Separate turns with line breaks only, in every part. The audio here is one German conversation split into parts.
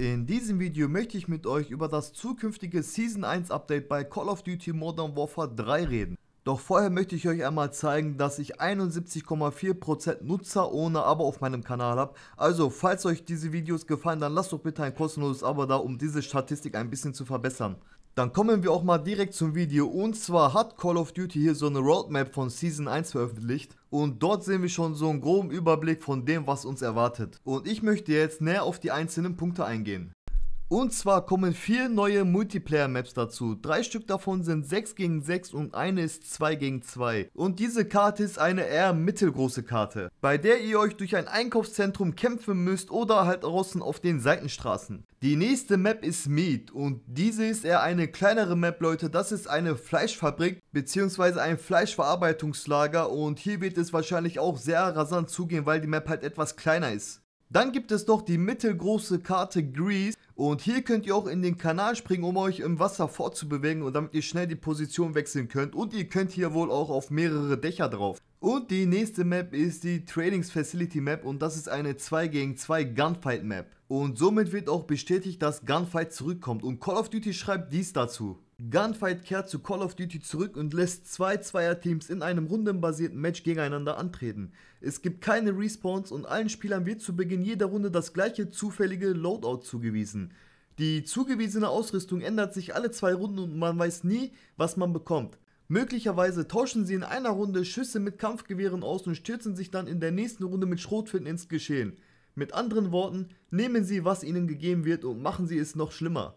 In diesem Video möchte ich mit euch über das zukünftige Season 1 Update bei Call of Duty Modern Warfare 3 reden. Doch vorher möchte ich euch einmal zeigen, dass ich 71,4% Nutzer ohne Abo auf meinem Kanal habe. Also, falls euch diese Videos gefallen, dann lasst doch bitte ein kostenloses Abo da, um diese Statistik ein bisschen zu verbessern. Dann kommen wir auch mal direkt zum Video und zwar hat Call of Duty hier so eine Roadmap von Season 1 veröffentlicht und dort sehen wir schon so einen groben Überblick von dem, was uns erwartet. Und ich möchte jetzt näher auf die einzelnen Punkte eingehen. Und zwar kommen vier neue Multiplayer-Maps dazu. Drei Stück davon sind 6 gegen 6 und eine ist 2 gegen 2. Und diese Karte ist eine eher mittelgroße Karte, bei der ihr euch durch ein Einkaufszentrum kämpfen müsst oder halt draußen auf den Seitenstraßen. Die nächste Map ist Meat und diese ist eher eine kleinere Map, Leute. Das ist eine Fleischfabrik bzw. ein Fleischverarbeitungslager und hier wird es wahrscheinlich auch sehr rasant zugehen, weil die Map halt etwas kleiner ist. Dann gibt es doch die mittelgroße Karte Grease und hier könnt ihr auch in den Kanal springen, um euch im Wasser fortzubewegen und damit ihr schnell die Position wechseln könnt. Und ihr könnt hier wohl auch auf mehrere Dächer drauf. Und die nächste Map ist die Trainings Facility Map und das ist eine 2 gegen 2 Gunfight Map. Und somit wird auch bestätigt, dass Gunfight zurückkommt und Call of Duty schreibt dies dazu. Gunfight kehrt zu Call of Duty zurück und lässt zwei Zweierteams in einem rundenbasierten Match gegeneinander antreten. Es gibt keine Respawns und allen Spielern wird zu Beginn jeder Runde das gleiche zufällige Loadout zugewiesen. Die zugewiesene Ausrüstung ändert sich alle zwei Runden und man weiß nie, was man bekommt. Möglicherweise tauschen sie in einer Runde Schüsse mit Kampfgewehren aus und stürzen sich dann in der nächsten Runde mit Schrotfinden ins Geschehen. Mit anderen Worten, nehmen sie, was ihnen gegeben wird und machen sie es noch schlimmer.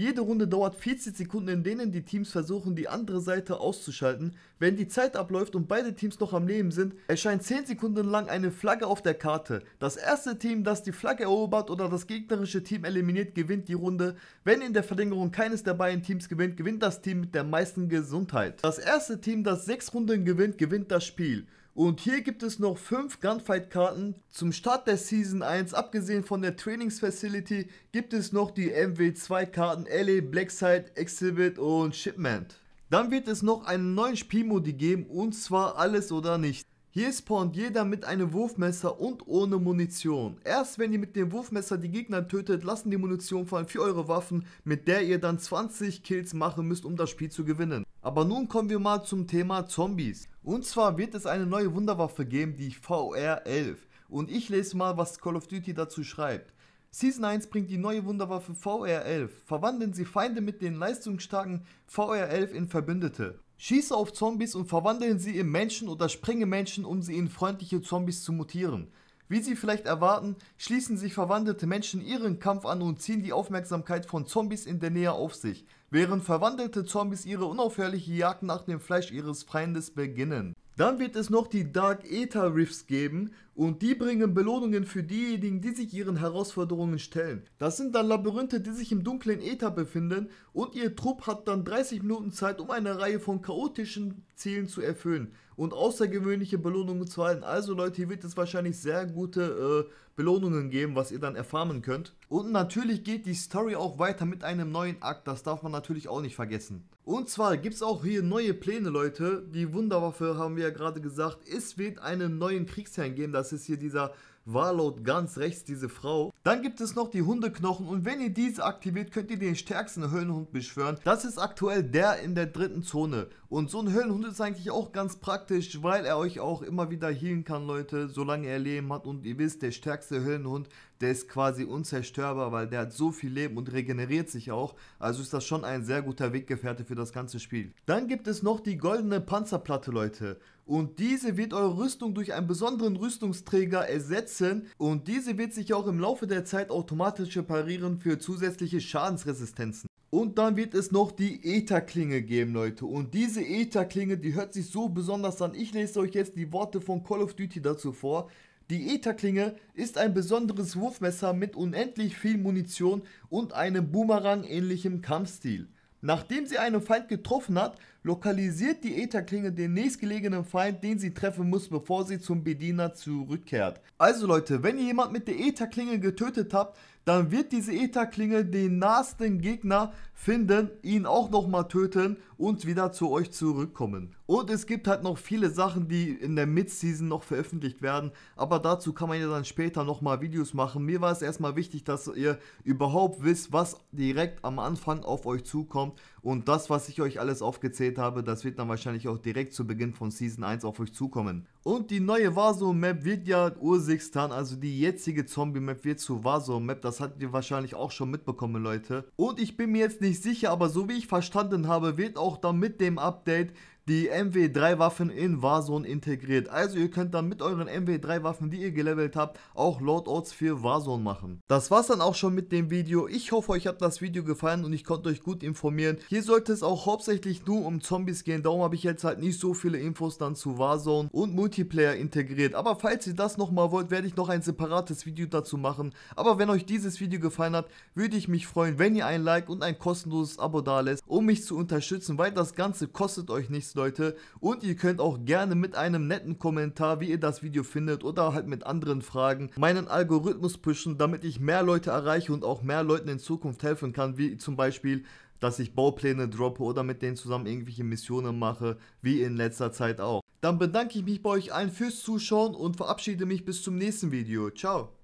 Jede Runde dauert 40 Sekunden, in denen die Teams versuchen, die andere Seite auszuschalten. Wenn die Zeit abläuft und beide Teams noch am Leben sind, erscheint 10 Sekunden lang eine Flagge auf der Karte. Das erste Team, das die Flagge erobert oder das gegnerische Team eliminiert, gewinnt die Runde. Wenn in der Verlängerung keines der beiden Teams gewinnt, gewinnt das Team mit der meisten Gesundheit. Das erste Team, das 6 Runden gewinnt, gewinnt das Spiel. Und hier gibt es noch 5 Gunfight-Karten. Zum Start der Season 1, abgesehen von der Trainings-Facility, gibt es noch die MW2-Karten LA, Blackside, Exhibit und Shipment. Dann wird es noch einen neuen Spielmodi geben und zwar alles oder nichts. Hier spawnt jeder mit einem Wurfmesser und ohne Munition. Erst wenn ihr mit dem Wurfmesser die Gegner tötet, lassen die Munition fallen für eure Waffen, mit der ihr dann 20 Kills machen müsst, um das Spiel zu gewinnen. Aber nun kommen wir mal zum Thema Zombies. Und zwar wird es eine neue Wunderwaffe geben, die VR11. Und ich lese mal, was Call of Duty dazu schreibt. Season 1 bringt die neue Wunderwaffe VR11. Verwandeln Sie Feinde mit den leistungsstarken VR11 in Verbündete. Schieße auf Zombies und verwandeln sie in Menschen oder springe Menschen, um sie in freundliche Zombies zu mutieren. Wie Sie vielleicht erwarten, schließen sich verwandelte Menschen ihren Kampf an und ziehen die Aufmerksamkeit von Zombies in der Nähe auf sich, während verwandelte Zombies ihre unaufhörliche Jagd nach dem Fleisch ihres Feindes beginnen. Dann wird es noch die Dark Aether Rifts geben, und die bringen Belohnungen für diejenigen, die sich ihren Herausforderungen stellen. Das sind dann Labyrinthe, die sich im dunklen Äther befinden und ihr Trupp hat dann 30 Minuten Zeit, um eine Reihe von chaotischen Zielen zu erfüllen und außergewöhnliche Belohnungen zu halten. Also Leute, hier wird es wahrscheinlich sehr gute äh, Belohnungen geben, was ihr dann erfahren könnt. Und natürlich geht die Story auch weiter mit einem neuen Akt, das darf man natürlich auch nicht vergessen. Und zwar gibt es auch hier neue Pläne, Leute. Die Wunderwaffe, haben wir ja gerade gesagt, es wird einen neuen Kriegsherrn geben, das das ist hier dieser war laut ganz rechts diese Frau. Dann gibt es noch die Hundeknochen und wenn ihr diese aktiviert, könnt ihr den stärksten Höllenhund beschwören. Das ist aktuell der in der dritten Zone. Und so ein Höllenhund ist eigentlich auch ganz praktisch, weil er euch auch immer wieder healen kann, Leute, solange er Leben hat. Und ihr wisst, der stärkste Höllenhund, der ist quasi unzerstörbar, weil der hat so viel Leben und regeneriert sich auch. Also ist das schon ein sehr guter Weggefährte für das ganze Spiel. Dann gibt es noch die goldene Panzerplatte, Leute. Und diese wird eure Rüstung durch einen besonderen Rüstungsträger ersetzen wechseln und diese wird sich auch im Laufe der Zeit automatisch reparieren für zusätzliche Schadensresistenzen. Und dann wird es noch die Ether-Klinge geben, Leute. Und diese Ether-Klinge, die hört sich so besonders an. Ich lese euch jetzt die Worte von Call of Duty dazu vor. Die Ether-Klinge ist ein besonderes Wurfmesser mit unendlich viel Munition und einem Boomerang-ähnlichem Kampfstil. Nachdem sie einen Feind getroffen hat, lokalisiert die Ätherklinge den nächstgelegenen Feind, den sie treffen muss, bevor sie zum Bediener zurückkehrt. Also Leute, wenn ihr jemand mit der Ätherklinge getötet habt, dann wird diese Ether-Klinge den nahesten Gegner finden, ihn auch nochmal töten und wieder zu euch zurückkommen. Und es gibt halt noch viele Sachen, die in der Mid-Season noch veröffentlicht werden, aber dazu kann man ja dann später nochmal Videos machen. Mir war es erstmal wichtig, dass ihr überhaupt wisst, was direkt am Anfang auf euch zukommt und das, was ich euch alles aufgezählt habe, das wird dann wahrscheinlich auch direkt zu Beginn von Season 1 auf euch zukommen. Und die neue vaso map wird ja Ursixtan, also die jetzige Zombie-Map wird zu vaso map das das habt ihr wahrscheinlich auch schon mitbekommen, Leute. Und ich bin mir jetzt nicht sicher, aber so wie ich verstanden habe, wird auch dann mit dem Update die MW3-Waffen in Warzone integriert. Also ihr könnt dann mit euren MW3-Waffen, die ihr gelevelt habt, auch Loadouts für Warzone machen. Das war's dann auch schon mit dem Video. Ich hoffe, euch hat das Video gefallen und ich konnte euch gut informieren. Hier sollte es auch hauptsächlich nur um Zombies gehen. Darum habe ich jetzt halt nicht so viele Infos dann zu Warzone und Multiplayer integriert. Aber falls ihr das nochmal wollt, werde ich noch ein separates Video dazu machen. Aber wenn euch dieses Video gefallen hat, würde ich mich freuen, wenn ihr ein Like und ein kostenloses Abo da lässt, um mich zu unterstützen, weil das Ganze kostet euch nichts Leute. Und ihr könnt auch gerne mit einem netten Kommentar, wie ihr das Video findet oder halt mit anderen Fragen, meinen Algorithmus pushen, damit ich mehr Leute erreiche und auch mehr Leuten in Zukunft helfen kann, wie zum Beispiel dass ich Baupläne droppe oder mit denen zusammen irgendwelche Missionen mache, wie in letzter Zeit auch. Dann bedanke ich mich bei euch allen fürs Zuschauen und verabschiede mich bis zum nächsten Video. Ciao!